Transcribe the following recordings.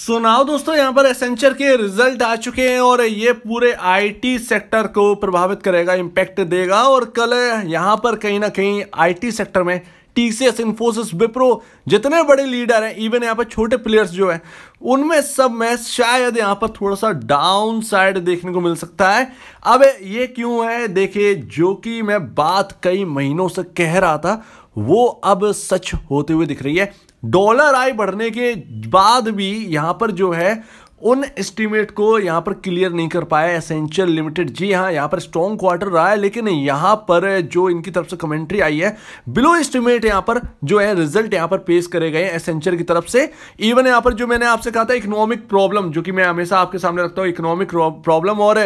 सो so दोस्तों यहाँ पर एसेंचर के रिजल्ट आ चुके हैं और ये पूरे आईटी सेक्टर को प्रभावित करेगा इम्पैक्ट देगा और कल यहाँ पर कहीं ना कहीं आईटी सेक्टर में T C S Infosys Wipro जितने बड़े लीडर हैं इवन यहाँ पर छोटे प्लेयर्स जो हैं उनमें सब में शायद यहाँ पर थोड़ा सा डाउन साइड देखने को मिल सकता है अब ये क्यों है देखिए जो कि मैं बात कई महीनों से कह रहा था वो अब सच होते हुए दिख रही है डॉलर आय बढ़ने के बाद भी यहां पर जो है उन एस्टिमेट को यहाँ पर क्लियर नहीं कर पाए एसेंशियल लिमिटेड जी हाँ यहाँ पर स्ट्रॉन्ग क्वार्टर रहा है लेकिन यहाँ पर जो इनकी तरफ से कमेंट्री आई है बिलो एस्टिमेट यहाँ पर जो है रिजल्ट यहाँ पर पेश करे गए एसेंशियल की तरफ से इवन यहाँ पर जो मैंने आपसे कहा था इकोनॉमिक प्रॉब्लम जो कि मैं हमेशा आपके सामने रखता हूँ इकोनॉमिक प्रॉब्लम और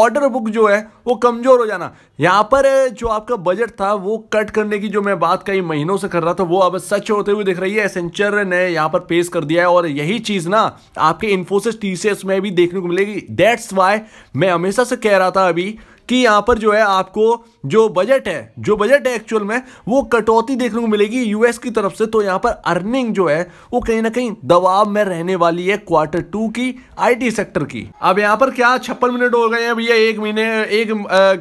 ऑर्डर बुक जो है वो कमजोर हो जाना यहाँ पर जो आपका बजट था वो कट करने की जो मैं बात कई महीनों से कर रहा था वो अब सच होते हुए दिख रही है एसेंचर ने यहाँ पर पेश कर दिया है और यही चीज़ ना आपके इन्फोसिस प्रोसेस टीसीएस में भी देखने को मिलेगी दैट्स वाई मैं हमेशा से कह रहा था अभी कि यहाँ पर जो है आपको जो बजट है जो बजट है एक्चुअल में वो कटौती देखने को मिलेगी यूएस की तरफ से तो यहाँ पर अर्निंग जो है वो कहीं ना कहीं दबाव में रहने वाली है क्वार्टर टू की आईटी सेक्टर की अब यहाँ पर क्या छप्पन मिनट हो गए हैं भैया एक महीने एक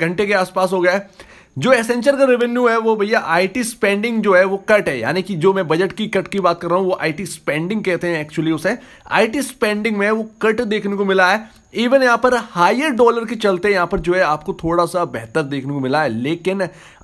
घंटे के आसपास हो गया है जो एसेंचर का रेवेन्यू है वो भैया आईटी स्पेंडिंग जो है वो कट है यानी कि जो मैं बजट की कट की बात कर रहा हूँ वो आईटी स्पेंडिंग कहते हैं एक्चुअली उसे आईटी स्पेंडिंग में वो कट देखने को मिला है इवन यहाँ पर हायर डॉलर के चलते यहाँ पर जो है आपको थोड़ा सा बेहतर देखने को मिला है लेकिन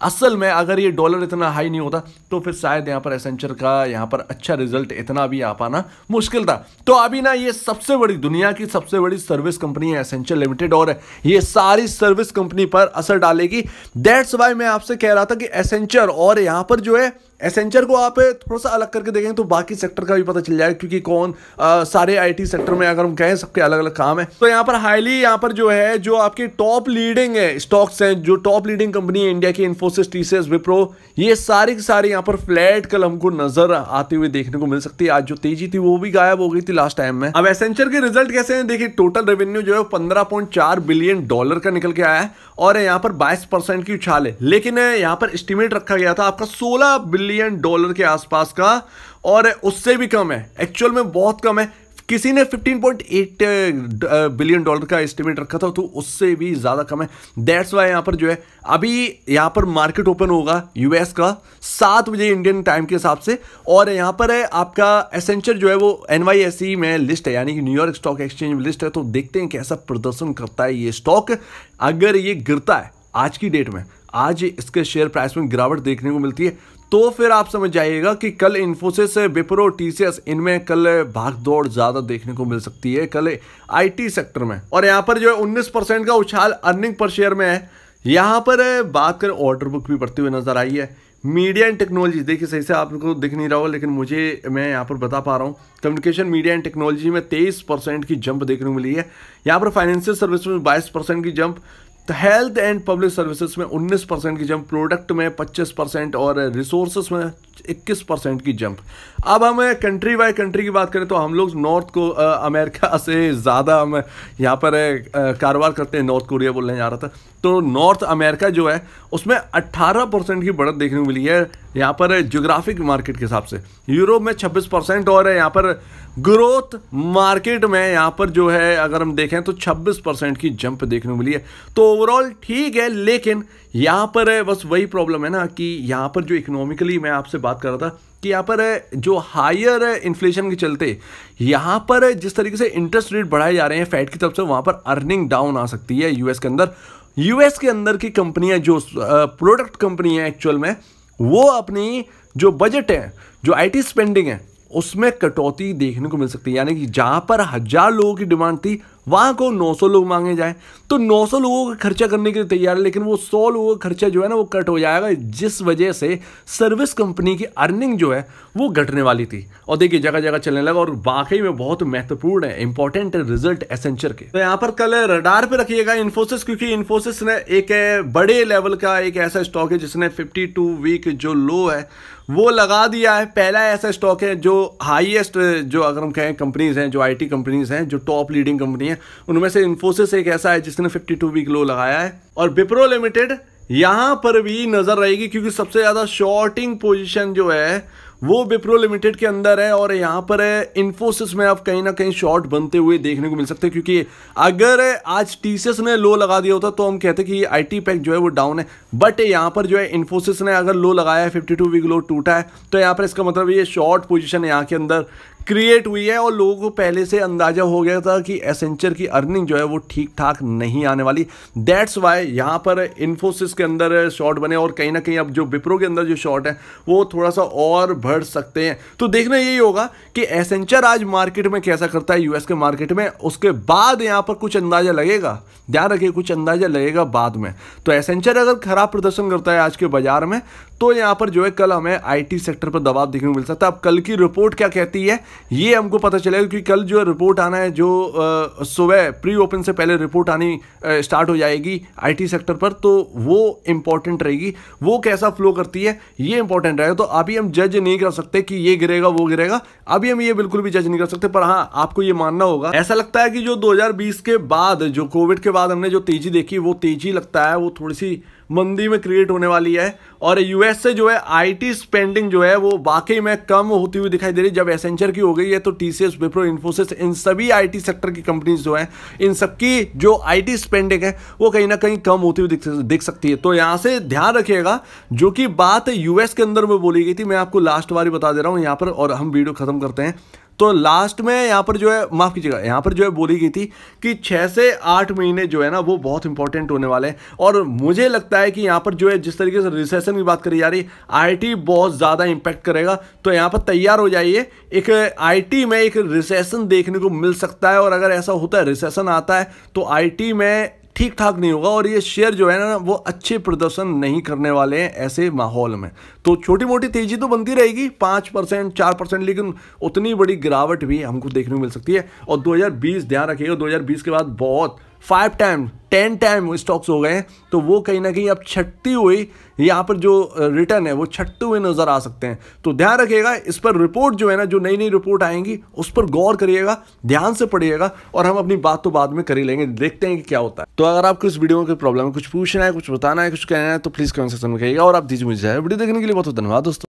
असल में अगर ये डॉलर इतना हाई नहीं होता तो फिर शायद यहाँ पर एसेंचर का यहाँ पर अच्छा रिजल्ट इतना भी आ पाना मुश्किल था तो अभी ना ये सबसे बड़ी दुनिया की सबसे बड़ी सर्विस कंपनी है एसेंचर लिमिटेड और ये सारी सर्विस कंपनी पर असर डालेगी दैट्स वाई मैं आपसे कह रहा था कि एसेंचर और यहाँ पर जो है एसेंचर को आप थोड़ा सा अलग करके देखें तो बाकी सेक्टर का भी पता चल जाएगा क्योंकि कौन आ, सारे आईटी सेक्टर में अगर हम कहें सबके अलग अलग काम है तो यहाँ पर हाईली यहाँ पर जो है जो आपके टॉप लीडिंग है स्टॉक्स हैं जो टॉप लीडिंग कंपनी है इंडिया की इन्फोसिस टीसीएस विप्रो ये सारी की सारी यहाँ पर फ्लैट कल हमको नजर आते हुए देखने को मिल सकती है आज जो तेजी थी वो भी गायब हो गई थी लास्ट टाइम में अब एसेंचर के रिजल्ट कैसे है देखिए टोटल रेवेन्यू जो है पंद्रह बिलियन डॉलर का निकल के आया है और यहाँ पर बाईस की उछाल है लेकिन यहाँ पर एस्टिमेट रखा गया था आपका सोलह बिलियन बिलियन डॉलर के आसपास का और उससे भी कम है एक्चुअल में बहुत कम है किसी ने 15.8 बिलियन डॉलर का एस्टिमेट रखा था तो उससे भी ज़्यादा कम है दैट्स वाई यहाँ पर जो है अभी यहाँ पर मार्केट ओपन होगा यूएस का सात बजे इंडियन टाइम के हिसाब से और यहाँ पर है आपका एसेंचर जो है वो एन e में लिस्ट है यानी कि न्यूयॉर्क स्टॉक एक्सचेंज में लिस्ट है तो देखते हैं कैसा प्रदर्शन करता है ये स्टॉक अगर ये गिरता है आज की डेट में आज इसके शेयर प्राइस में गिरावट देखने को मिलती है तो फिर आप समझ जाइएगा कि कल इन्फोसिस विप्रो टीसीएस इनमें कल भाग दौड़ ज़्यादा देखने को मिल सकती है कल आईटी सेक्टर में और यहाँ पर जो है उन्नीस परसेंट का उछाल अर्निंग पर शेयर में है यहाँ पर बात करें ऑर्डर बुक भी बढ़ती हुई नज़र आई है मीडिया एंड टेक्नोलॉजी देखिए सही से आप को तो दिख नहीं रहा होगा लेकिन मुझे मैं यहाँ पर बता पा रहा हूँ कम्युनिकेशन मीडिया एंड टेक्नोलॉजी में तेईस परसेंट की जंप देखने को मिली है यहाँ पर फाइनेंशियल सर्विस में बाईस परसेंट की जंप तो हेल्थ एंड पब्लिक सर्विसेज में 19 परसेंट की जंप प्रोडक्ट में 25 परसेंट और रिसोर्सेज में 21 परसेंट की जंप अब हम कंट्री बाय कंट्री की बात करें तो हम लोग नॉर्थ को आ, अमेरिका से ज़्यादा हम यहाँ पर कारोबार करते हैं नॉर्थ कोरिया बोलने जा रहा था तो नॉर्थ अमेरिका जो है उसमें 18 परसेंट की बढ़त देखने को मिली है यहाँ पर जोग्राफिक मार्केट के हिसाब से यूरोप में 26 परसेंट और यहाँ पर ग्रोथ मार्केट में यहाँ पर जो है अगर हम देखें तो 26 परसेंट की जंप देखने को मिली है तो ओवरऑल ठीक है लेकिन यहाँ पर है बस वही प्रॉब्लम है ना कि यहाँ पर जो इकोनॉमिकली मैं आपसे बात कर रहा था कि यहाँ पर जो हायर इन्फ्लेशन के चलते यहाँ पर जिस तरीके से इंटरेस्ट रेट बढ़ाए जा रहे हैं फैट की तरफ से वहाँ पर अर्निंग डाउन आ सकती है यूएस के अंदर यूएस के अंदर की कंपनियाँ जो प्रोडक्ट कंपनी है एक्चुअल में वो अपनी जो बजट है जो आईटी स्पेंडिंग है उसमें कटौती देखने को मिल सकती है यानी कि जहां पर हज़ार लोगों की डिमांड थी वहाँ को 900 लोग मांगे जाए तो 900 लोगों का खर्चा करने के लिए तैयार है लेकिन वो 100 लोगों का खर्चा जो है ना वो कट हो जाएगा जिस वजह से सर्विस कंपनी की अर्निंग जो है वो घटने वाली थी और देखिए जगह जगह चलने लगा और वाकई में बहुत महत्वपूर्ण है इंपॉर्टेंट है रिजल्ट एसेंचर के तो यहाँ पर कल रडार पे रखिएगा इन्फोसिस क्योंकि इन्फोसिस ने एक बड़े लेवल का एक ऐसा स्टॉक है जिसने फिफ्टी वीक जो लो है वो लगा दिया है पहला ऐसा स्टॉक है जो हाईएस्ट जो अगर हम कहें कंपनीज हैं जो आईटी कंपनीज हैं जो टॉप लीडिंग कंपनी है हैं उनमें से इन्फोसिस एक ऐसा है जिसने 52 वीक लो लगाया है और बिप्रो लिमिटेड यहां पर भी नजर रहेगी क्योंकि सबसे ज़्यादा शॉर्टिंग पोजिशन जो है वो विप्रो लिमिटेड के अंदर है और यहाँ पर है इन्फोसिस में आप कहीं ना कहीं शॉर्ट बनते हुए देखने को मिल सकते हैं क्योंकि अगर आज टीसीएस ने लो लगा दिया होता तो हम कहते कि आईटी पैक जो है वो डाउन है बट यहाँ पर जो है इन्फोसिस ने अगर लो लगाया है फिफ्टी वीक लो टूटा है तो यहाँ पर इसका मतलब ये शॉर्ट पोजिशन यहाँ के अंदर क्रिएट हुई है और लोगों को पहले से अंदाजा हो गया था कि एसेंचर की अर्निंग जो है वो ठीक ठाक नहीं आने वाली दैट्स वाई यहाँ पर इन्फोसिस के अंदर शॉर्ट बने और कहीं ना कहीं अब जो विप्रो के अंदर जो शॉर्ट है वो थोड़ा सा और बढ़ सकते हैं तो देखना यही होगा कि एसेंचर आज मार्केट में कैसा करता है यूएस के मार्केट में उसके बाद यहाँ पर कुछ अंदाज़ा लगेगा ध्यान रखिए कुछ अंदाज़ा लगेगा बाद में तो एसेंचर अगर खराब प्रदर्शन करता है आज के बाजार में तो यहाँ पर जो है कल हमें आईटी सेक्टर पर दबाव देखने को मिल सकता है अब कल की रिपोर्ट क्या कहती है ये हमको पता चलेगा क्योंकि कल जो रिपोर्ट आना है जो सुबह प्री ओपन से पहले रिपोर्ट आनी स्टार्ट हो जाएगी आईटी सेक्टर पर तो वो इंपॉर्टेंट रहेगी वो कैसा फ्लो करती है ये इंपॉर्टेंट रहेगा तो अभी हम जज नहीं नहीं कर सकते कि ये गिरेगा वो गिरेगा अभी हम ये बिल्कुल भी जज नहीं कर सकते पर हाँ आपको ये मानना होगा ऐसा लगता है कि जो 2020 के बाद जो कोविड के बाद हमने जो तेजी देखी वो तेजी लगता है वो थोड़ी सी मंदी में क्रिएट होने वाली है और यूएस से जो है आईटी स्पेंडिंग जो है वो वाकई में कम होती हुई दिखाई दे रही है जब एसेंचर की हो गई है तो टीसीएस विप्रो इन्फोसिस इन सभी आईटी सेक्टर की कंपनीज जो है इन सबकी जो आईटी स्पेंडिंग है वो कहीं ना कहीं कम होती हुई दिख सकती है तो यहाँ से ध्यान रखिएगा जो कि बात यूएस के अंदर में बोली गई थी मैं आपको लास्ट बार ही बता दे रहा हूँ यहाँ पर और हम वीडियो खत्म करते हैं तो लास्ट में यहाँ पर जो है माफ़ कीजिएगा यहाँ पर जो है बोली गई थी कि छः से आठ महीने जो है ना वो बहुत इंपॉर्टेंट होने वाले हैं और मुझे लगता है कि यहाँ पर जो है जिस तरीके से रिसेशन की बात करी जा रही आई बहुत ज़्यादा इम्पैक्ट करेगा तो यहाँ पर तैयार हो जाइए एक आई में एक रिसेशन देखने को मिल सकता है और अगर ऐसा होता है रिसेसन आता है तो आई में ठीक ठाक नहीं होगा और ये शेयर जो है ना वो अच्छे प्रदर्शन नहीं करने वाले हैं ऐसे माहौल में तो छोटी मोटी तेजी तो बनती रहेगी पाँच परसेंट चार परसेंट लेकिन उतनी बड़ी गिरावट भी हमको देखने को मिल सकती है और 2020 ध्यान रखिएगा 2020 के बाद बहुत five time ten time stocks हो गए हैं तो वो कहीं ना कहीं अब छटती हुई यहाँ पर जो रिटर्न है वो छटते हुए नज़र आ सकते हैं तो ध्यान रखिएगा इस पर रिपोर्ट जो है ना जो नई नई रिपोर्ट आएंगी उस पर गौर करिएगा ध्यान से पढ़िएगा और हम अपनी बात तो बाद में कर ही लेंगे देखते हैं कि क्या होता है तो अगर आपको इस वीडियो में कोई प्रॉब्लम है कुछ पूछना है कुछ बताना है कुछ कहना है तो प्लीज़ कमेंट सेक्शन में कहिएगा और आप दीजिए मुझे वीडियो देखने के लिए बहुत बहुत धन्यवाद दोस्तों